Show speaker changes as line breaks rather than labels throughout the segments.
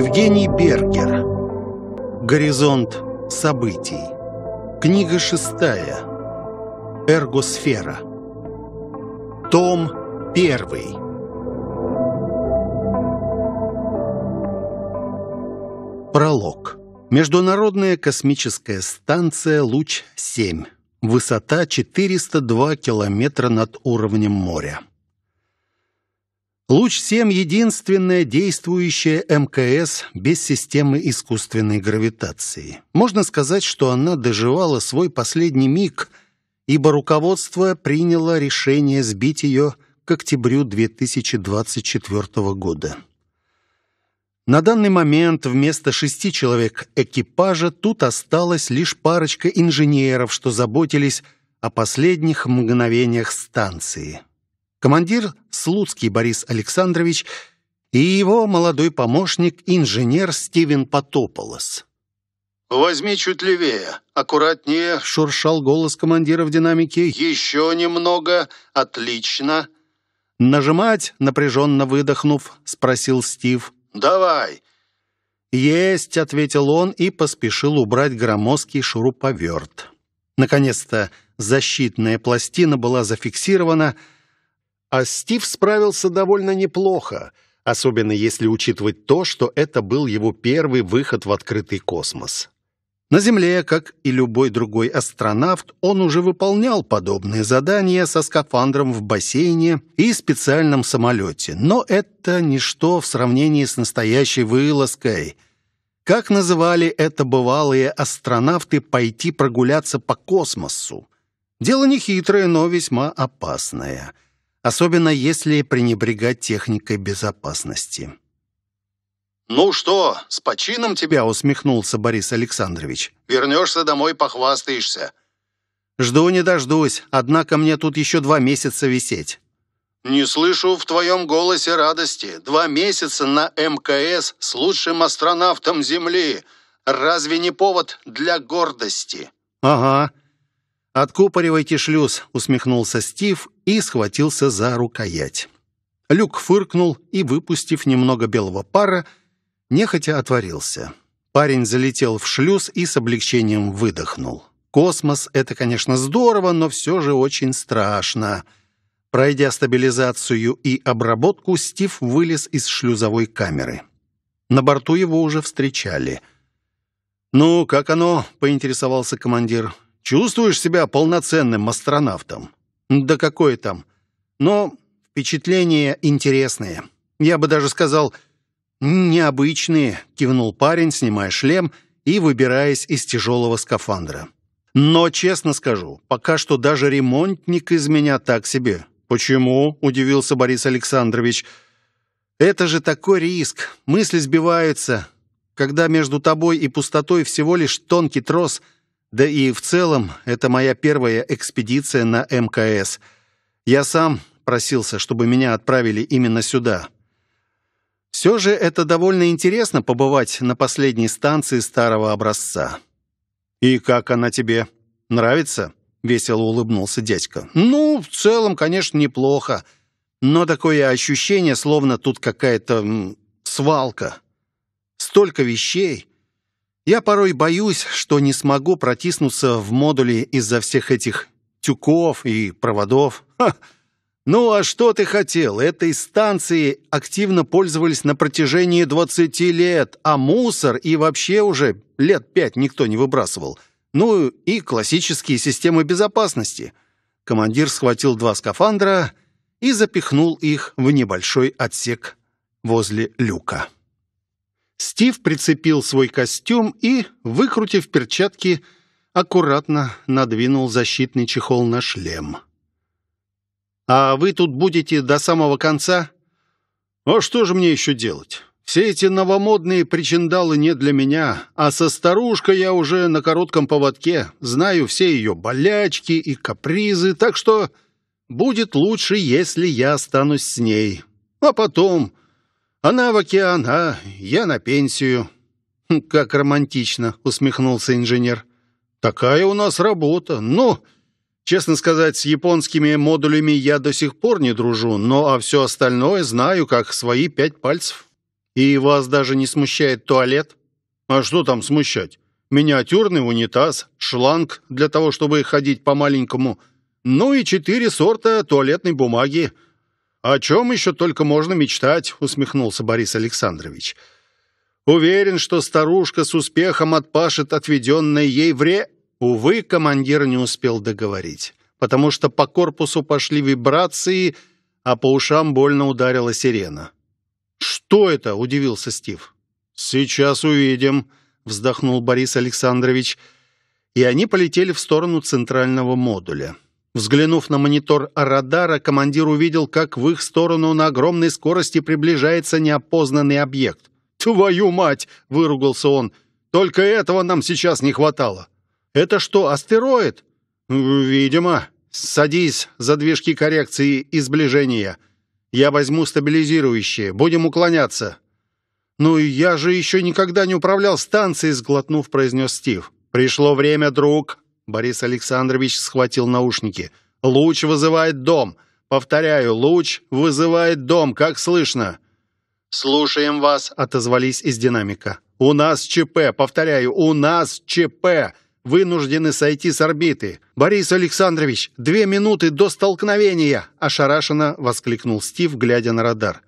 Евгений Бергер. Горизонт событий. Книга шестая. Эргосфера. Том первый. Пролог. Международная космическая станция «Луч-7». Высота 402 километра над уровнем моря. Луч-7 — единственное действующее МКС без системы искусственной гравитации. Можно сказать, что она доживала свой последний миг, ибо руководство приняло решение сбить ее к октябрю 2024 года. На данный момент вместо шести человек экипажа тут осталась лишь парочка инженеров, что заботились о последних мгновениях станции — командир Слуцкий Борис Александрович и его молодой помощник, инженер Стивен Потополос. «Возьми чуть левее, аккуратнее», — шуршал голос командира в динамике. «Еще немного, отлично». «Нажимать?» — напряженно выдохнув, спросил Стив. «Давай». «Есть», — ответил он и поспешил убрать громоздкий шуруповерт. Наконец-то защитная пластина была зафиксирована, — а Стив справился довольно неплохо, особенно если учитывать то, что это был его первый выход в открытый космос. На Земле, как и любой другой астронавт, он уже выполнял подобные задания со скафандром в бассейне и специальном самолете. Но это ничто в сравнении с настоящей вылазкой. Как называли это бывалые астронавты «пойти прогуляться по космосу»? Дело нехитрое, но весьма опасное – особенно если пренебрегать техникой безопасности. «Ну что, с почином тебя?» — усмехнулся Борис Александрович. «Вернешься домой, похвастаешься». «Жду не дождусь, однако мне тут еще два месяца висеть». «Не слышу в твоем голосе радости. Два месяца на МКС с лучшим астронавтом Земли. Разве не повод для гордости?» «Ага. «Откупоривайте шлюз», — усмехнулся Стив и схватился за рукоять. Люк фыркнул и, выпустив немного белого пара, нехотя отворился. Парень залетел в шлюз и с облегчением выдохнул. «Космос — это, конечно, здорово, но все же очень страшно». Пройдя стабилизацию и обработку, Стив вылез из шлюзовой камеры. На борту его уже встречали. «Ну, как оно?» — поинтересовался командир. Чувствуешь себя полноценным астронавтом? Да какое там. Но впечатления интересные. Я бы даже сказал, необычные, кивнул парень, снимая шлем и выбираясь из тяжелого скафандра. Но, честно скажу, пока что даже ремонтник из меня так себе. «Почему?» — удивился Борис Александрович. «Это же такой риск. Мысли сбиваются. Когда между тобой и пустотой всего лишь тонкий трос — да и в целом, это моя первая экспедиция на МКС. Я сам просился, чтобы меня отправили именно сюда. Все же это довольно интересно побывать на последней станции старого образца. «И как она тебе? Нравится?» — весело улыбнулся дядька. «Ну, в целом, конечно, неплохо. Но такое ощущение, словно тут какая-то свалка. Столько вещей. Я порой боюсь, что не смогу протиснуться в модуле из-за всех этих тюков и проводов. Ха. Ну а что ты хотел? Этой станции активно пользовались на протяжении 20 лет, а мусор и вообще уже лет пять никто не выбрасывал. Ну и классические системы безопасности. Командир схватил два скафандра и запихнул их в небольшой отсек возле люка. Стив прицепил свой костюм и, выкрутив перчатки, аккуратно надвинул защитный чехол на шлем. «А вы тут будете до самого конца?» «А что же мне еще делать? Все эти новомодные причиндалы не для меня, а со старушкой я уже на коротком поводке, знаю все ее болячки и капризы, так что будет лучше, если я останусь с ней. А потом она в океан, а я на пенсию». Хм, «Как романтично», — усмехнулся инженер. «Такая у нас работа. Ну, честно сказать, с японскими модулями я до сих пор не дружу, но а все остальное знаю, как свои пять пальцев. И вас даже не смущает туалет?» «А что там смущать? Миниатюрный унитаз, шланг для того, чтобы ходить по-маленькому, ну и четыре сорта туалетной бумаги». «О чем еще только можно мечтать?» — усмехнулся Борис Александрович. «Уверен, что старушка с успехом отпашет отведенное ей вре...» Увы, командир не успел договорить, потому что по корпусу пошли вибрации, а по ушам больно ударила сирена. «Что это?» — удивился Стив. «Сейчас увидим», — вздохнул Борис Александрович. И они полетели в сторону центрального модуля. Взглянув на монитор радара, командир увидел, как в их сторону на огромной скорости приближается неопознанный объект. «Твою мать!» — выругался он. «Только этого нам сейчас не хватало!» «Это что, астероид?» «Видимо. Садись за движки коррекции и сближения. Я возьму стабилизирующие. Будем уклоняться». «Ну я же еще никогда не управлял станцией», — сглотнув, произнес Стив. «Пришло время, друг», Борис Александрович схватил наушники. «Луч вызывает дом! Повторяю, луч вызывает дом! Как слышно?» «Слушаем вас!» — отозвались из динамика. «У нас ЧП! Повторяю, у нас ЧП! Вынуждены сойти с орбиты!» «Борис Александрович, две минуты до столкновения!» — ошарашенно воскликнул Стив, глядя на радар.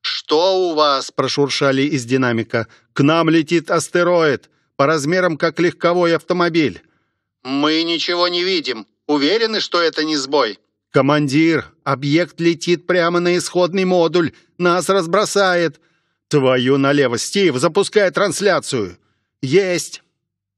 «Что у вас?» — прошуршали из динамика. «К нам летит астероид, по размерам как легковой автомобиль». «Мы ничего не видим. Уверены, что это не сбой?» «Командир, объект летит прямо на исходный модуль. Нас разбросает». «Твою налево, Стив, запускай трансляцию». «Есть».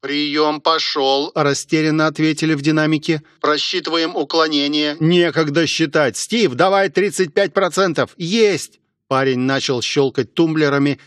«Прием пошел», — растерянно ответили в динамике. «Просчитываем уклонение». «Некогда считать. Стив, давай 35%. Есть». Парень начал щелкать тумблерами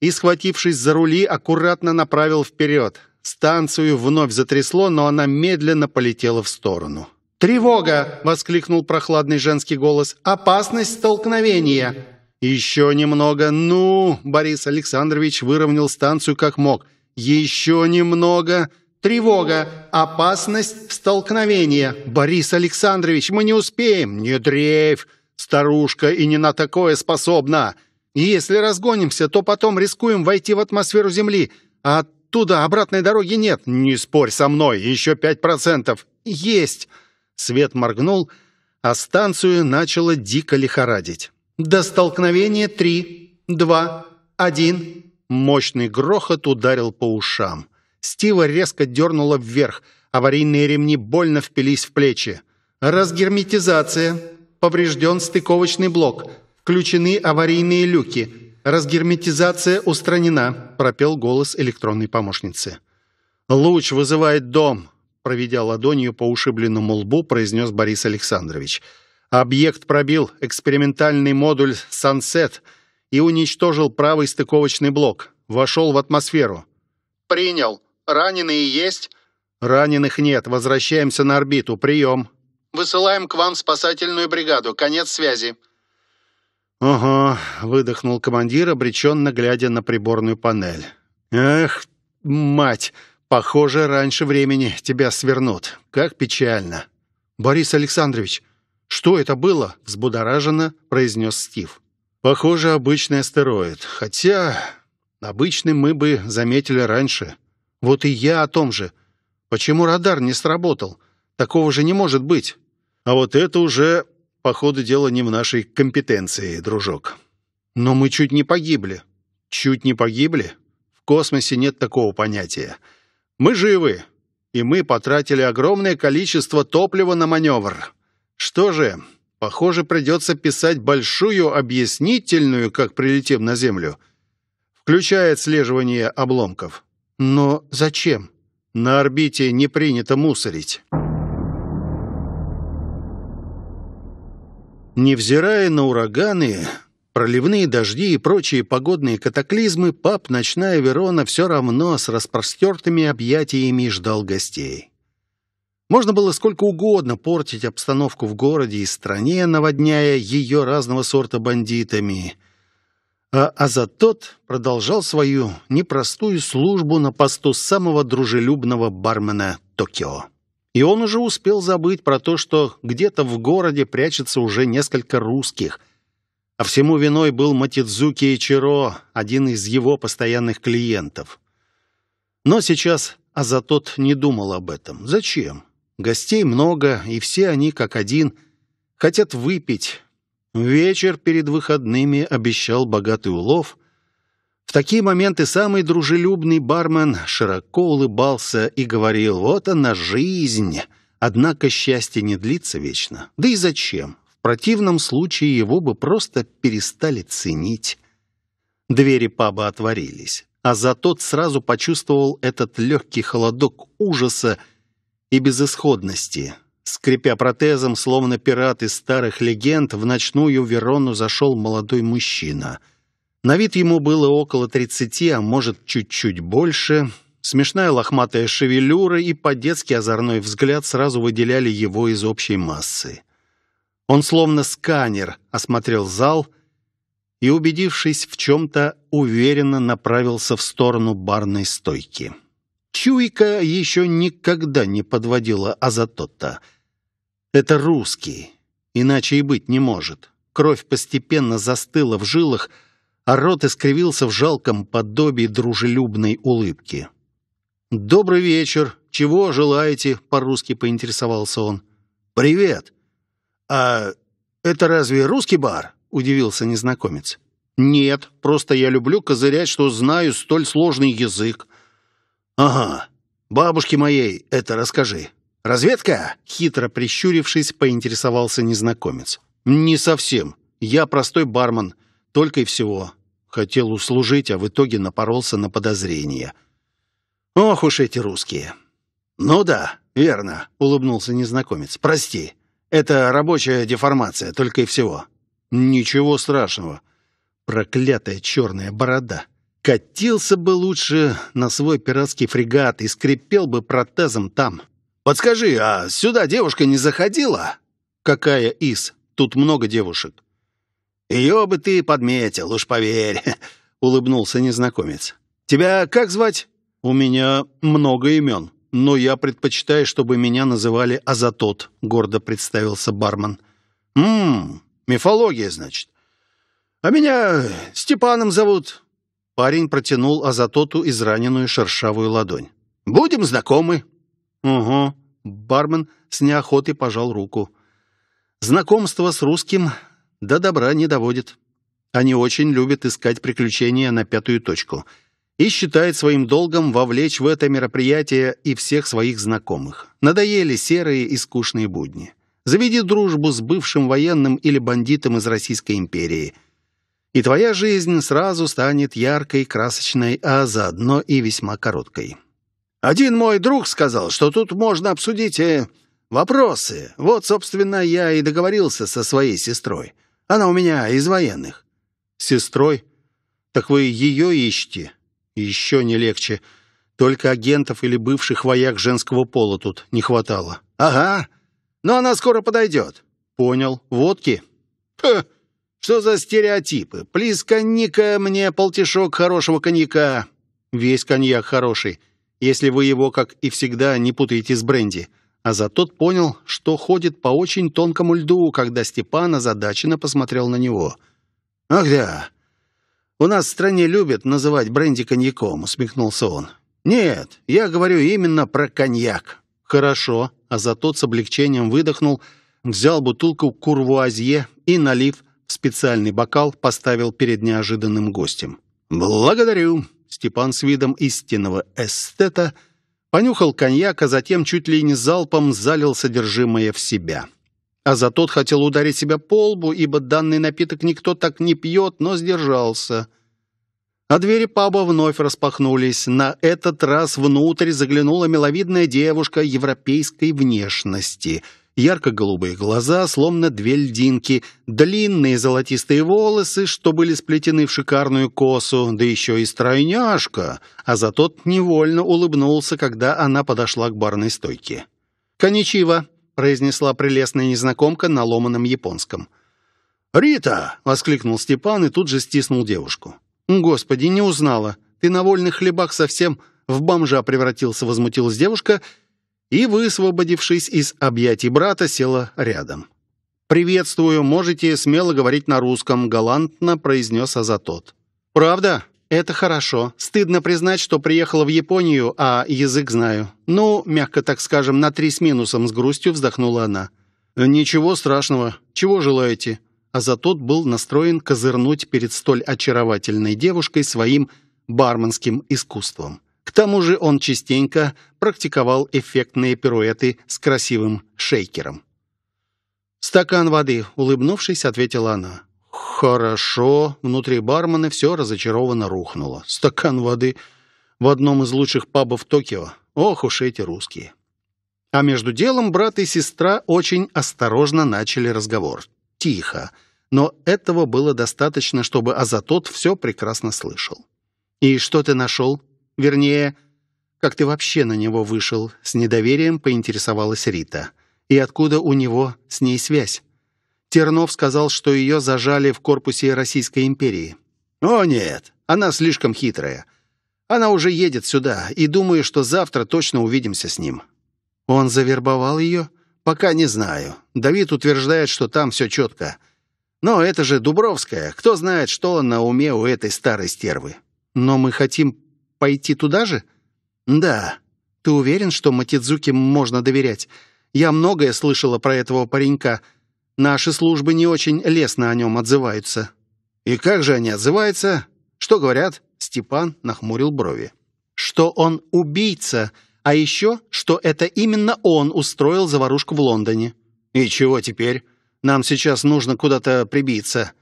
и, схватившись за рули, аккуратно направил вперед. Станцию вновь затрясло, но она медленно полетела в сторону. «Тревога!» — воскликнул прохладный женский голос. «Опасность столкновения!» «Еще немного! Ну!» — Борис Александрович выровнял станцию как мог. «Еще немного!» «Тревога! Опасность столкновения!» «Борис Александрович, мы не успеем!» «Не дрейфь! Старушка и не на такое способна!» «Если разгонимся, то потом рискуем войти в атмосферу Земли, а Туда обратной дороги нет. Не спорь со мной, еще пять процентов. Есть!» Свет моргнул, а станцию начало дико лихорадить. «До столкновения три, два, один». Мощный грохот ударил по ушам. Стива резко дернула вверх. Аварийные ремни больно впились в плечи. «Разгерметизация. Поврежден стыковочный блок. Включены аварийные люки». «Разгерметизация устранена», — пропел голос электронной помощницы. «Луч вызывает дом», — проведя ладонью по ушибленному лбу, произнес Борис Александрович. «Объект пробил экспериментальный модуль «Сансет» и уничтожил правый стыковочный блок. Вошел в атмосферу». «Принял. Раненые есть?» «Раненых нет. Возвращаемся на орбиту. Прием». «Высылаем к вам спасательную бригаду. Конец связи». «Ага», — выдохнул командир, обреченно глядя на приборную панель. «Эх, мать, похоже, раньше времени тебя свернут. Как печально». «Борис Александрович, что это было?» — взбудораженно произнес Стив. «Похоже, обычный астероид. Хотя обычный мы бы заметили раньше. Вот и я о том же. Почему радар не сработал? Такого же не может быть. А вот это уже Походу, дело не в нашей компетенции, дружок. Но мы чуть не погибли. Чуть не погибли? В космосе нет такого понятия. Мы живы, и мы потратили огромное количество топлива на маневр. Что же, похоже, придется писать большую объяснительную, как прилетим на Землю, включая отслеживание обломков. Но зачем? На орбите не принято мусорить. Невзирая на ураганы, проливные дожди и прочие погодные катаклизмы, пап «Ночная Верона» все равно с распростертыми объятиями ждал гостей. Можно было сколько угодно портить обстановку в городе и стране, наводняя ее разного сорта бандитами. А, а за тот продолжал свою непростую службу на посту самого дружелюбного бармена Токио. И он уже успел забыть про то, что где-то в городе прячется уже несколько русских. А всему виной был Матидзуки Ичиро, один из его постоянных клиентов. Но сейчас Азатот не думал об этом. Зачем? Гостей много, и все они, как один, хотят выпить. Вечер перед выходными обещал богатый улов — такие моменты самый дружелюбный бармен широко улыбался и говорил «Вот она жизнь!» Однако счастье не длится вечно. Да и зачем? В противном случае его бы просто перестали ценить. Двери паба отворились, а за тот сразу почувствовал этот легкий холодок ужаса и безысходности. Скрипя протезом, словно пират из старых легенд, в ночную Верону зашел молодой мужчина — на вид ему было около 30, а может, чуть-чуть больше. Смешная лохматая шевелюра и по-детски озорной взгляд сразу выделяли его из общей массы. Он словно сканер осмотрел зал и, убедившись в чем-то, уверенно направился в сторону барной стойки. Чуйка еще никогда не подводила Азатота. Это русский, иначе и быть не может. Кровь постепенно застыла в жилах, а рот искривился в жалком подобии дружелюбной улыбки. «Добрый вечер. Чего желаете?» — по-русски поинтересовался он. «Привет. А это разве русский бар?» — удивился незнакомец. «Нет, просто я люблю козырять, что знаю столь сложный язык». «Ага, бабушке моей это расскажи». «Разведка?» — хитро прищурившись, поинтересовался незнакомец. «Не совсем. Я простой бармен. Только и всего. Хотел услужить, а в итоге напоролся на подозрения. Ох уж эти русские. Ну да, верно, улыбнулся незнакомец. Прости, это рабочая деформация, только и всего. Ничего страшного. Проклятая черная борода. Катился бы лучше на свой пиратский фрегат и скрипел бы протезом там. «Подскажи, а сюда девушка не заходила?» «Какая из? Тут много девушек». «Ее бы ты подметил, уж поверь», — улыбнулся незнакомец. «Тебя как звать?» «У меня много имен, но я предпочитаю, чтобы меня называли Азатот», — гордо представился бармен. «Ммм, мифология, значит. А меня Степаном зовут». Парень протянул Азатоту израненную шершавую ладонь. «Будем знакомы». «Угу». Бармен с неохотой пожал руку. Знакомство с русским до добра не доводит. Они очень любят искать приключения на пятую точку и считают своим долгом вовлечь в это мероприятие и всех своих знакомых. Надоели серые и скучные будни. Заведи дружбу с бывшим военным или бандитом из Российской империи. И твоя жизнь сразу станет яркой, красочной, а заодно и весьма короткой. Один мой друг сказал, что тут можно обсудить э, вопросы. Вот, собственно, я и договорился со своей сестрой. Она у меня из военных». «Сестрой? Так вы ее ищете?» «Еще не легче. Только агентов или бывших вояк женского пола тут не хватало». «Ага. Но она скоро подойдет». «Понял. Водки?» «Ха! Что за стереотипы? Плиз-коньяка мне полтишок хорошего коньяка». «Весь коньяк хороший, если вы его, как и всегда, не путаете с бренди». А зато понял, что ходит по очень тонкому льду, когда Степан озадаченно посмотрел на него. «Ах да! У нас в стране любят называть бренди коньяком», — усмехнулся он. «Нет, я говорю именно про коньяк». «Хорошо», — а зато с облегчением выдохнул, взял бутылку курвуазье и, налив в специальный бокал, поставил перед неожиданным гостем. «Благодарю», — Степан с видом истинного эстета — Понюхал коньяк, а затем чуть ли не залпом залил содержимое в себя. А за тот хотел ударить себя по лбу, ибо данный напиток никто так не пьет, но сдержался. А двери паба вновь распахнулись. На этот раз внутрь заглянула миловидная девушка европейской внешности — ярко-голубые глаза, словно две льдинки, длинные золотистые волосы, что были сплетены в шикарную косу, да еще и стройняшка, а за тот невольно улыбнулся, когда она подошла к барной стойке. «Коничива», — произнесла прелестная незнакомка на ломаном японском. «Рита!» — воскликнул Степан и тут же стиснул девушку. «Господи, не узнала. Ты на вольных хлебах совсем в бомжа превратился», — возмутилась девушка — и, высвободившись из объятий брата, села рядом. «Приветствую, можете смело говорить на русском», — галантно произнес Азатот. «Правда? Это хорошо. Стыдно признать, что приехала в Японию, а язык знаю. Ну, мягко так скажем, на три с минусом с грустью вздохнула она. «Ничего страшного. Чего желаете?» Азатот был настроен козырнуть перед столь очаровательной девушкой своим барменским искусством тому же он частенько практиковал эффектные пируэты с красивым шейкером. «Стакан воды», — улыбнувшись, ответила она. «Хорошо». Внутри бармена все разочарованно рухнуло. «Стакан воды в одном из лучших пабов Токио. Ох уж эти русские». А между делом брат и сестра очень осторожно начали разговор. Тихо. Но этого было достаточно, чтобы Азатот все прекрасно слышал. «И что ты нашел?» Вернее, как ты вообще на него вышел?» С недоверием поинтересовалась Рита. «И откуда у него с ней связь?» Тернов сказал, что ее зажали в корпусе Российской империи. «О нет, она слишком хитрая. Она уже едет сюда, и думаю, что завтра точно увидимся с ним». «Он завербовал ее?» «Пока не знаю. Давид утверждает, что там все четко. Но это же Дубровская. Кто знает, что на уме у этой старой стервы?» «Но мы хотим пойти туда же?» «Да». «Ты уверен, что Матидзуке можно доверять? Я многое слышала про этого паренька. Наши службы не очень лестно о нем отзываются». «И как же они отзываются? Что говорят?» Степан нахмурил брови. «Что он убийца, а еще, что это именно он устроил заварушку в Лондоне». «И чего теперь? Нам сейчас нужно куда-то прибиться.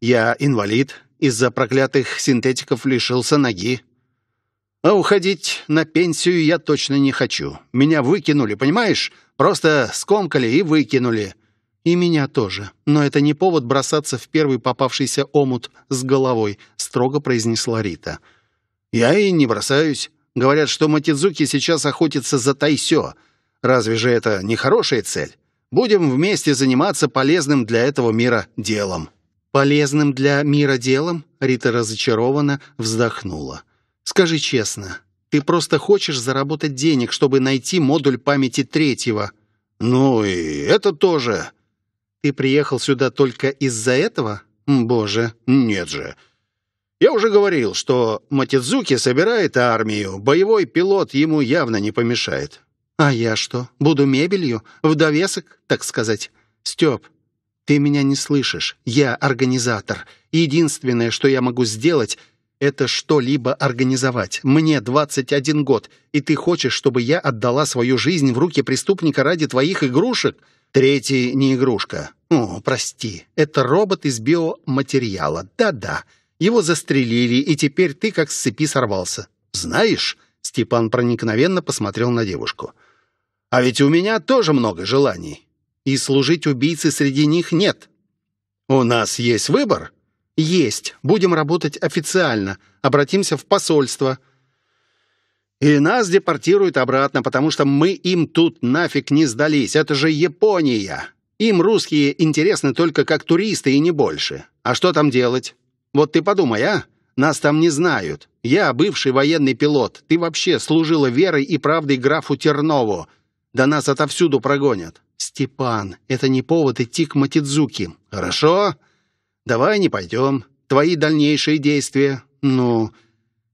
Я инвалид, из-за проклятых синтетиков лишился ноги. А уходить на пенсию я точно не хочу. Меня выкинули, понимаешь? Просто скомкали и выкинули. И меня тоже. Но это не повод бросаться в первый попавшийся омут с головой, строго произнесла Рита. Я и не бросаюсь. Говорят, что Матидзуки сейчас охотится за Тайсё. Разве же это не хорошая цель? Будем вместе заниматься полезным для этого мира делом». «Полезным для мира делом?» Рита разочарованно вздохнула. Скажи честно, ты просто хочешь заработать денег, чтобы найти модуль памяти третьего. Ну и это тоже. Ты приехал сюда только из-за этого? Боже, нет же. Я уже говорил, что Матидзуки собирает армию. Боевой пилот ему явно не помешает. А я что, буду мебелью? В довесок, так сказать? Степ, ты меня не слышишь. Я организатор. Единственное, что я могу сделать — это что-либо организовать. Мне 21 год, и ты хочешь, чтобы я отдала свою жизнь в руки преступника ради твоих игрушек? Третий не игрушка. О, прости, это робот из биоматериала. Да-да, его застрелили, и теперь ты как с цепи сорвался. Знаешь, Степан проникновенно посмотрел на девушку. А ведь у меня тоже много желаний. И служить убийце среди них нет. У нас есть выбор. Есть. Будем работать официально. Обратимся в посольство. И нас депортируют обратно, потому что мы им тут нафиг не сдались. Это же Япония. Им русские интересны только как туристы и не больше. А что там делать? Вот ты подумай, а? Нас там не знают. Я бывший военный пилот. Ты вообще служила верой и правдой графу Тернову. Да нас отовсюду прогонят. Степан, это не повод идти к Матидзуки. Хорошо? Давай не пойдем. Твои дальнейшие действия. Ну,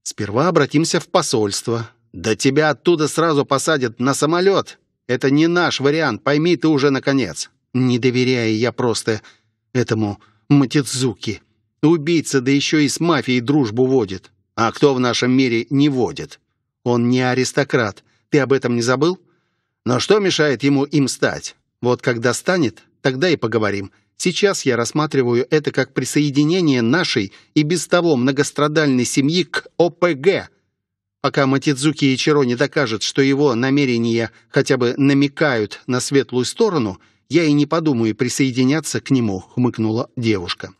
сперва обратимся в посольство. Да тебя оттуда сразу посадят на самолет. Это не наш вариант, пойми ты уже наконец. Не доверяя я просто этому Матидзуки. Убийца, да еще и с мафией дружбу водит. А кто в нашем мире не водит? Он не аристократ. Ты об этом не забыл? Но что мешает ему им стать? Вот когда станет, тогда и поговорим. Сейчас я рассматриваю это как присоединение нашей и без того многострадальной семьи к ОПГ. Пока Матидзуки и Чиро не докажет, что его намерения хотя бы намекают на светлую сторону, я и не подумаю присоединяться к нему», — хмыкнула девушка.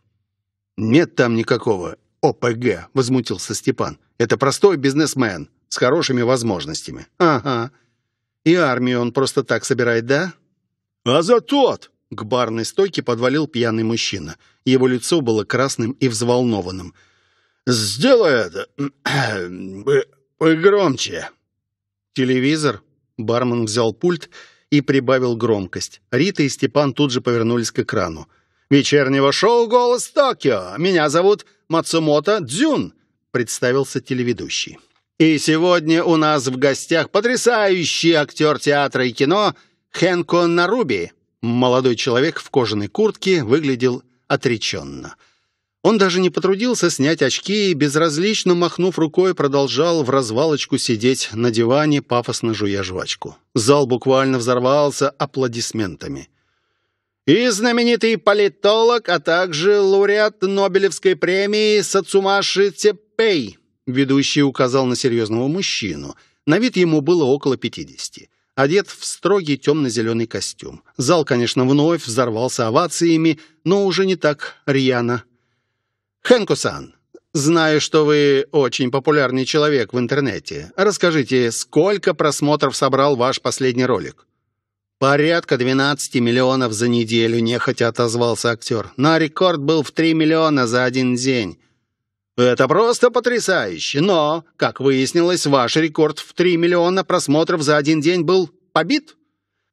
«Нет там никакого ОПГ», — возмутился Степан. «Это простой бизнесмен с хорошими возможностями». «Ага. И армию он просто так собирает, да?» «А за тот!» К барной стойке подвалил пьяный мужчина. Его лицо было красным и взволнованным. «Сделай это! Погромче!» «Телевизор?» Бармен взял пульт и прибавил громкость. Рита и Степан тут же повернулись к экрану. «Вечернего шоу «Голос Токио». Меня зовут Мацумото Дзюн», — представился телеведущий. «И сегодня у нас в гостях потрясающий актер театра и кино Хенко Наруби. Молодой человек в кожаной куртке выглядел отреченно. Он даже не потрудился снять очки и, безразлично махнув рукой, продолжал в развалочку сидеть на диване, пафосно жуя жвачку. Зал буквально взорвался аплодисментами. И знаменитый политолог, а также лауреат Нобелевской премии Сацумаши Цепей, ведущий указал на серьезного мужчину. На вид ему было около пятидесяти одет в строгий темно-зеленый костюм. Зал, конечно, вновь взорвался овациями, но уже не так рьяно. «Хэнко-сан, знаю, что вы очень популярный человек в интернете. Расскажите, сколько просмотров собрал ваш последний ролик?» «Порядка 12 миллионов за неделю», — нехотя отозвался актер. «Но рекорд был в 3 миллиона за один день». Это просто потрясающе, но, как выяснилось, ваш рекорд в 3 миллиона просмотров за один день был побит.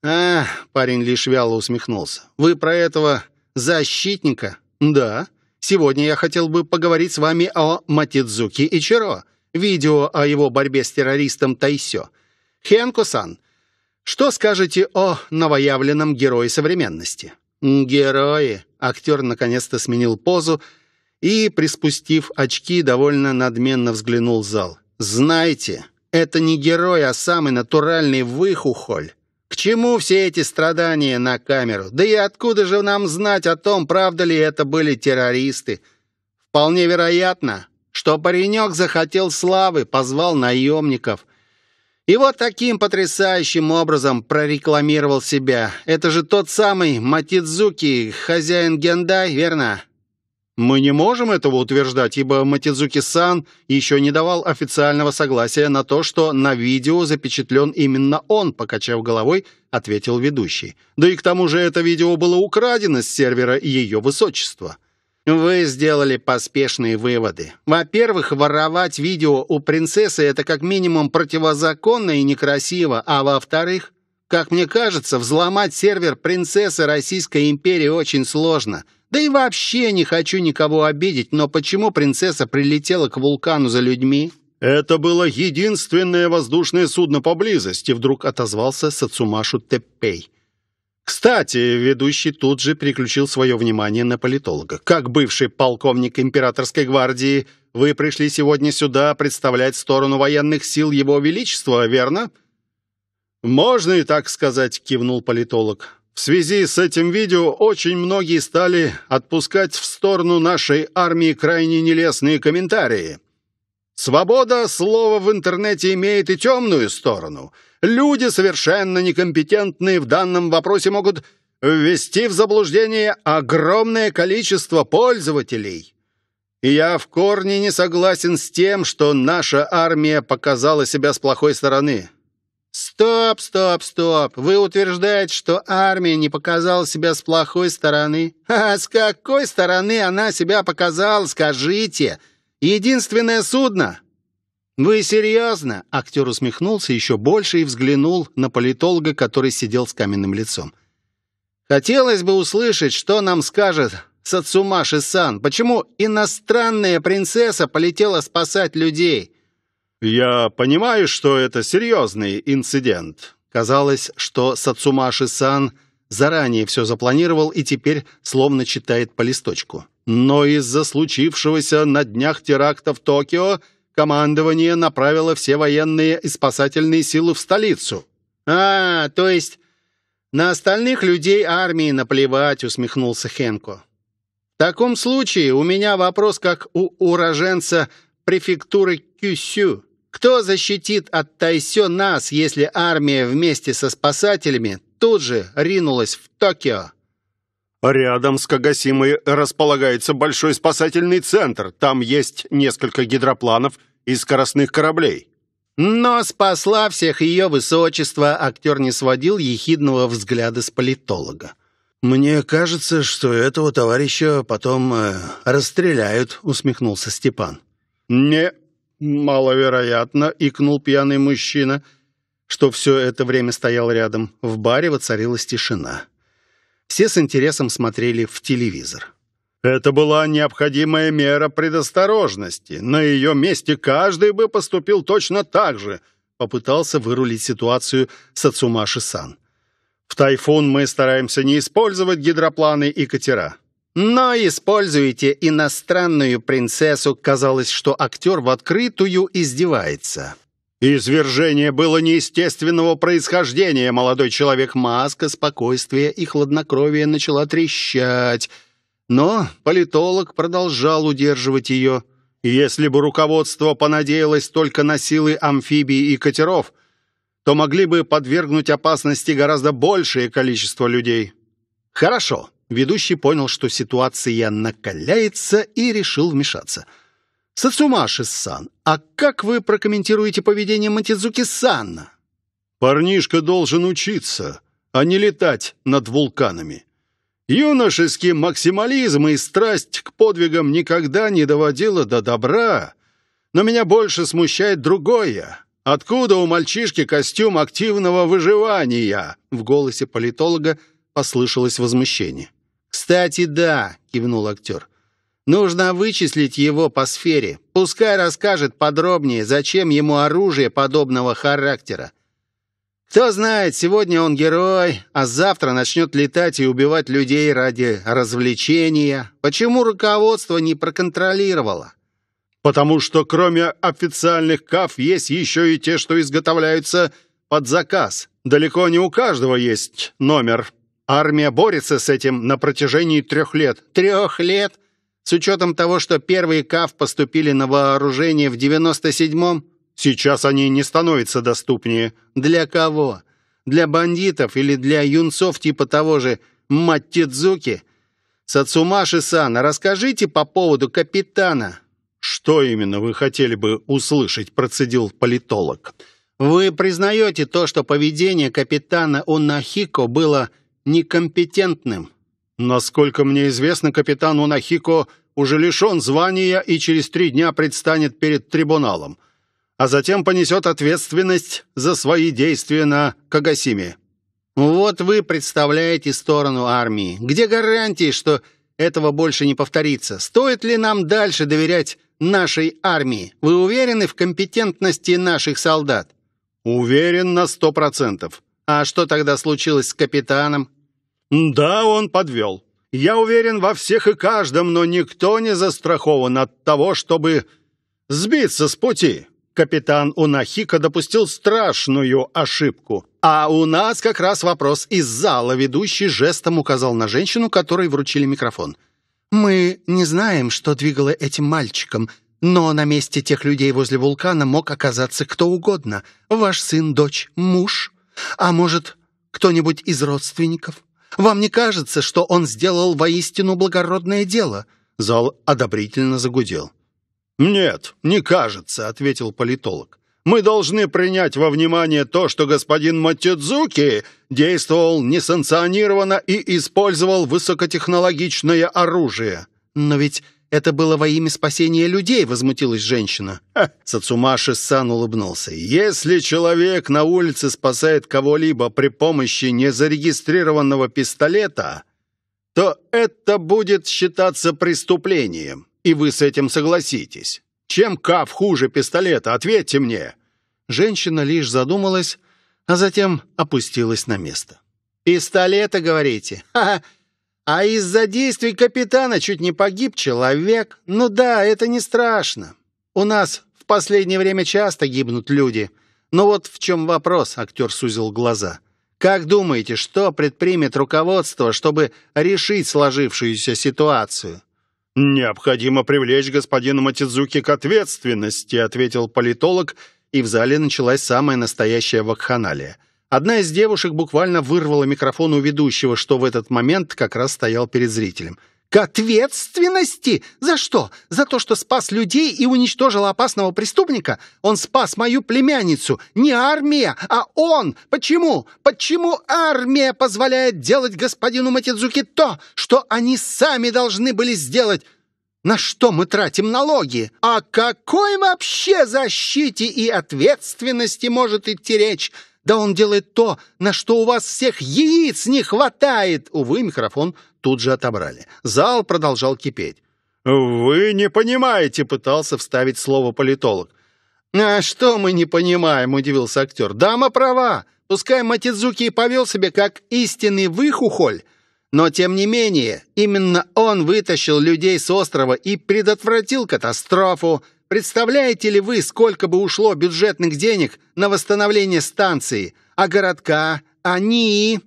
А, парень лишь вяло усмехнулся. Вы про этого защитника? Да. Сегодня я хотел бы поговорить с вами о Матидзуки Ичиро, видео о его борьбе с террористом Тайсё. Хенко-сан, что скажете о новоявленном герое современности? Герои. Актер наконец-то сменил позу и, приспустив очки, довольно надменно взглянул в зал. «Знаете, это не герой, а самый натуральный выхухоль. К чему все эти страдания на камеру? Да и откуда же нам знать о том, правда ли это были террористы? Вполне вероятно, что паренек захотел славы, позвал наемников». И вот таким потрясающим образом прорекламировал себя. Это же тот самый Матидзуки, хозяин Гендай, верно? Мы не можем этого утверждать, ибо Матидзуки-сан еще не давал официального согласия на то, что на видео запечатлен именно он, покачав головой, ответил ведущий. Да и к тому же это видео было украдено с сервера ее высочества. Вы сделали поспешные выводы. Во-первых, воровать видео у принцессы это как минимум противозаконно и некрасиво, а во-вторых, как мне кажется, взломать сервер принцессы Российской империи очень сложно – да и вообще не хочу никого обидеть, но почему принцесса прилетела к вулкану за людьми? Это было единственное воздушное судно поблизости, вдруг отозвался Сацумашу Теппей. Кстати, ведущий тут же переключил свое внимание на политолога. Как бывший полковник императорской гвардии, вы пришли сегодня сюда представлять сторону военных сил его величества, верно? Можно и так сказать, кивнул политолог. В связи с этим видео очень многие стали отпускать в сторону нашей армии крайне нелестные комментарии. Свобода слова в интернете имеет и темную сторону. Люди, совершенно некомпетентные в данном вопросе, могут ввести в заблуждение огромное количество пользователей. И я в корне не согласен с тем, что наша армия показала себя с плохой стороны. «Стоп, стоп, стоп! Вы утверждаете, что армия не показала себя с плохой стороны? А с какой стороны она себя показала, скажите? Единственное судно?» «Вы серьезно?» — актер усмехнулся еще больше и взглянул на политолога, который сидел с каменным лицом. «Хотелось бы услышать, что нам скажет Сацумаши-сан. Почему иностранная принцесса полетела спасать людей?» «Я понимаю, что это серьезный инцидент». Казалось, что Сацумаши-сан заранее все запланировал и теперь словно читает по листочку. Но из-за случившегося на днях теракта в Токио командование направило все военные и спасательные силы в столицу. «А, то есть на остальных людей армии наплевать», — усмехнулся Хенко. «В таком случае у меня вопрос как у уроженца префектуры Кюсю. Кто защитит от Тайсё нас, если армия вместе со спасателями тут же ринулась в Токио? Рядом с Кагасимой располагается большой спасательный центр. Там есть несколько гидропланов и скоростных кораблей. Но спасла всех ее высочество, актер не сводил ехидного взгляда с политолога. «Мне кажется, что этого товарища потом э, расстреляют», — усмехнулся Степан. «Не «Маловероятно», — икнул пьяный мужчина, что все это время стоял рядом. В баре воцарилась тишина. Все с интересом смотрели в телевизор. Это была необходимая мера предосторожности. На ее месте каждый бы поступил точно так же, попытался вырулить ситуацию Сацумаши-сан. В «Тайфун» мы стараемся не использовать гидропланы и катера. Но используете иностранную принцессу. Казалось, что актер в открытую издевается. Извержение было неестественного происхождения. Молодой человек маска спокойствия и хладнокровия начала трещать. Но политолог продолжал удерживать ее. Если бы руководство понадеялось только на силы амфибий и катеров, то могли бы подвергнуть опасности гораздо большее количество людей. Хорошо. Ведущий понял, что ситуация накаляется и решил вмешаться. «Сацумаши-сан, а как вы прокомментируете поведение Матидзуки-сана?» «Парнишка должен учиться, а не летать над вулканами. Юношеский максимализм и страсть к подвигам никогда не доводила до добра. Но меня больше смущает другое. Откуда у мальчишки костюм активного выживания?» В голосе политолога послышалось возмущение. «Кстати, да», — кивнул актер. «Нужно вычислить его по сфере. Пускай расскажет подробнее, зачем ему оружие подобного характера. Кто знает, сегодня он герой, а завтра начнет летать и убивать людей ради развлечения. Почему руководство не проконтролировало?» «Потому что кроме официальных каф есть еще и те, что изготовляются под заказ. Далеко не у каждого есть номер», Армия борется с этим на протяжении трех лет. Трех лет? С учетом того, что первые КАВ поступили на вооружение в 97-м? Сейчас они не становятся доступнее. Для кого? Для бандитов или для юнцов типа того же Маттидзуки? Сацумаши-сан, расскажите по поводу капитана. «Что именно вы хотели бы услышать?» – процедил политолог. «Вы признаете то, что поведение капитана Онахико было некомпетентным. Насколько мне известно, капитан Унахико уже лишен звания и через три дня предстанет перед трибуналом, а затем понесет ответственность за свои действия на Кагасиме. Вот вы представляете сторону армии. Где гарантии, что этого больше не повторится? Стоит ли нам дальше доверять нашей армии? Вы уверены в компетентности наших солдат? Уверен на сто процентов. А что тогда случилось с капитаном? Да, он подвел. Я уверен во всех и каждом, но никто не застрахован от того, чтобы сбиться с пути. Капитан Унахика допустил страшную ошибку. А у нас как раз вопрос из зала. Ведущий жестом указал на женщину, которой вручили микрофон. Мы не знаем, что двигало этим мальчиком, но на месте тех людей возле вулкана мог оказаться кто угодно. Ваш сын, дочь, муж. А может, кто-нибудь из родственников? Вам не кажется, что он сделал воистину благородное дело?» Зал одобрительно загудел. «Нет, не кажется», — ответил политолог. «Мы должны принять во внимание то, что господин Матидзуки действовал несанкционированно и использовал высокотехнологичное оружие». «Но ведь это было во имя спасения людей, возмутилась женщина. Ха, Сацумаши Сан улыбнулся. Если человек на улице спасает кого-либо при помощи незарегистрированного пистолета, то это будет считаться преступлением, и вы с этим согласитесь. Чем кав хуже пистолета, ответьте мне. Женщина лишь задумалась, а затем опустилась на место. Пистолета, говорите? Ха-ха. А из-за действий капитана чуть не погиб человек. Ну да, это не страшно. У нас в последнее время часто гибнут люди. Но вот в чем вопрос, актер сузил глаза. Как думаете, что предпримет руководство, чтобы решить сложившуюся ситуацию? «Необходимо привлечь господина Матидзуки к ответственности», ответил политолог, и в зале началась самая настоящая вакханалия – Одна из девушек буквально вырвала микрофон у ведущего, что в этот момент как раз стоял перед зрителем. «К ответственности? За что? За то, что спас людей и уничтожил опасного преступника? Он спас мою племянницу. Не армия, а он. Почему? Почему армия позволяет делать господину Матидзуки то, что они сами должны были сделать?» На что мы тратим налоги? О какой вообще защите и ответственности может идти речь? Да он делает то, на что у вас всех яиц не хватает!» Увы, микрофон тут же отобрали. Зал продолжал кипеть. «Вы не понимаете!» — пытался вставить слово политолог. «А что мы не понимаем?» — удивился актер. «Дама права. Пускай Матидзуки и повел себя как истинный выхухоль, но, тем не менее, именно он вытащил людей с острова и предотвратил катастрофу. Представляете ли вы, сколько бы ушло бюджетных денег на восстановление станции, а городка, они...»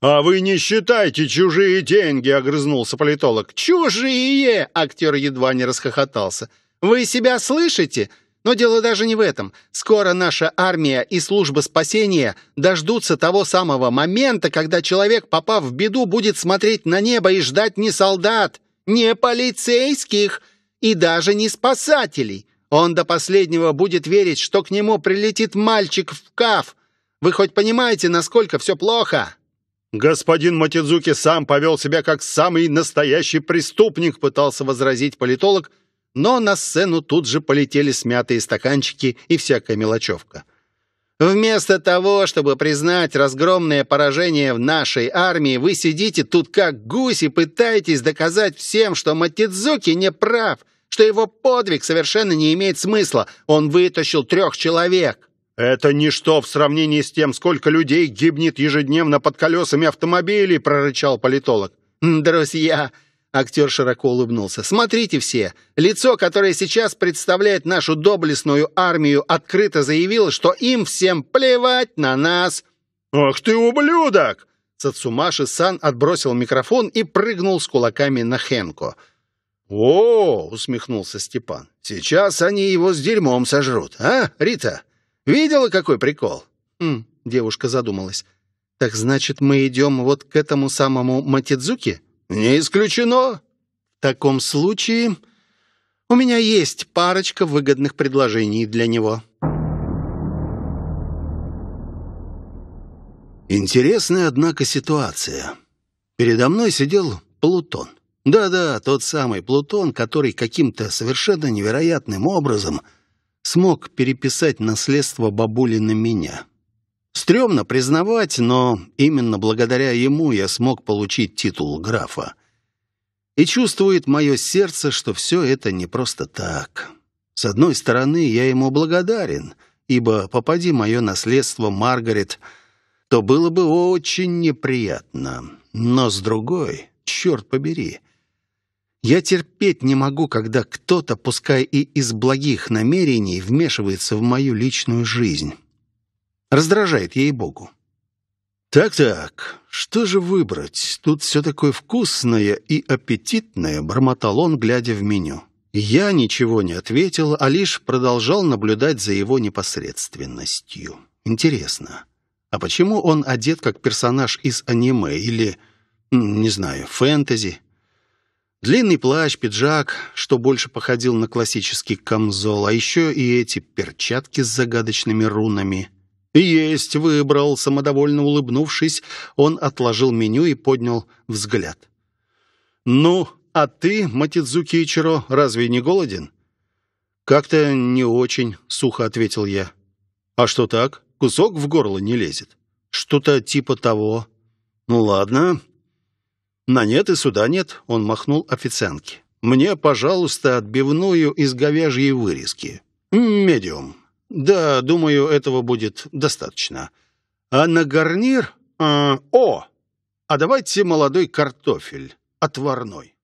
«А вы не считайте чужие деньги!» — огрызнулся политолог. «Чужие!» — актер едва не расхохотался. «Вы себя слышите? Но дело даже не в этом. Скоро наша армия и служба спасения дождутся того самого момента, когда человек, попав в беду, будет смотреть на небо и ждать не солдат, не полицейских, и даже не спасателей. Он до последнего будет верить, что к нему прилетит мальчик в каф. Вы хоть понимаете, насколько все плохо?» «Господин Матидзуки сам повел себя как самый настоящий преступник», пытался возразить политолог, но на сцену тут же полетели смятые стаканчики и всякая мелочевка. Вместо того, чтобы признать разгромное поражение в нашей армии, вы сидите тут как гуси, пытаетесь доказать всем, что Матидзуки не прав, что его подвиг совершенно не имеет смысла. Он вытащил трех человек. «Это ничто в сравнении с тем, сколько людей гибнет ежедневно под колесами автомобилей», — прорычал политолог. «Друзья!» — актер широко улыбнулся. «Смотрите все! Лицо, которое сейчас представляет нашу доблестную армию, открыто заявило, что им всем плевать на нас!» «Ах ты ублюдок!» Сацумаши-сан отбросил микрофон и прыгнул с кулаками на Хенко. «О!» — усмехнулся Степан. «Сейчас они его с дерьмом сожрут, а, Рита? Видела, какой прикол?» «М», «Хм», — девушка задумалась. «Так значит, мы идем вот к этому самому Матидзуки?» «Не исключено!» «В таком случае у меня есть парочка выгодных предложений для него». Интересная, однако, ситуация. Передо мной сидел Плутон. Да-да, тот самый Плутон, который каким-то совершенно невероятным образом смог переписать наследство бабули на меня. Стремно признавать, но именно благодаря ему я смог получить титул графа. И чувствует мое сердце, что все это не просто так. С одной стороны, я ему благодарен, ибо попади мое наследство Маргарет, то было бы очень неприятно. Но с другой, черт побери, я терпеть не могу, когда кто-то, пускай и из благих намерений, вмешивается в мою личную жизнь. Раздражает ей-богу. «Так-так, что же выбрать? Тут все такое вкусное и аппетитное», — бормотал он, глядя в меню. Я ничего не ответил, а лишь продолжал наблюдать за его непосредственностью. Интересно, а почему он одет как персонаж из аниме или, не знаю, фэнтези? Длинный плащ, пиджак, что больше походил на классический камзол, а еще и эти перчатки с загадочными рунами. «Есть!» — выбрал, самодовольно улыбнувшись, он отложил меню и поднял взгляд. «Ну, а ты, Матидзуки Ичиро, разве не голоден?» «Как-то не очень», — сухо ответил я. «А что так? Кусок в горло не лезет?» «Что-то типа того». «Ну ладно, «На нет и сюда нет», — он махнул официантке. «Мне, пожалуйста, отбивную из говяжьей вырезки. Медиум. Да, думаю, этого будет достаточно. А на гарнир... Э, о! А давайте молодой картофель, отварной».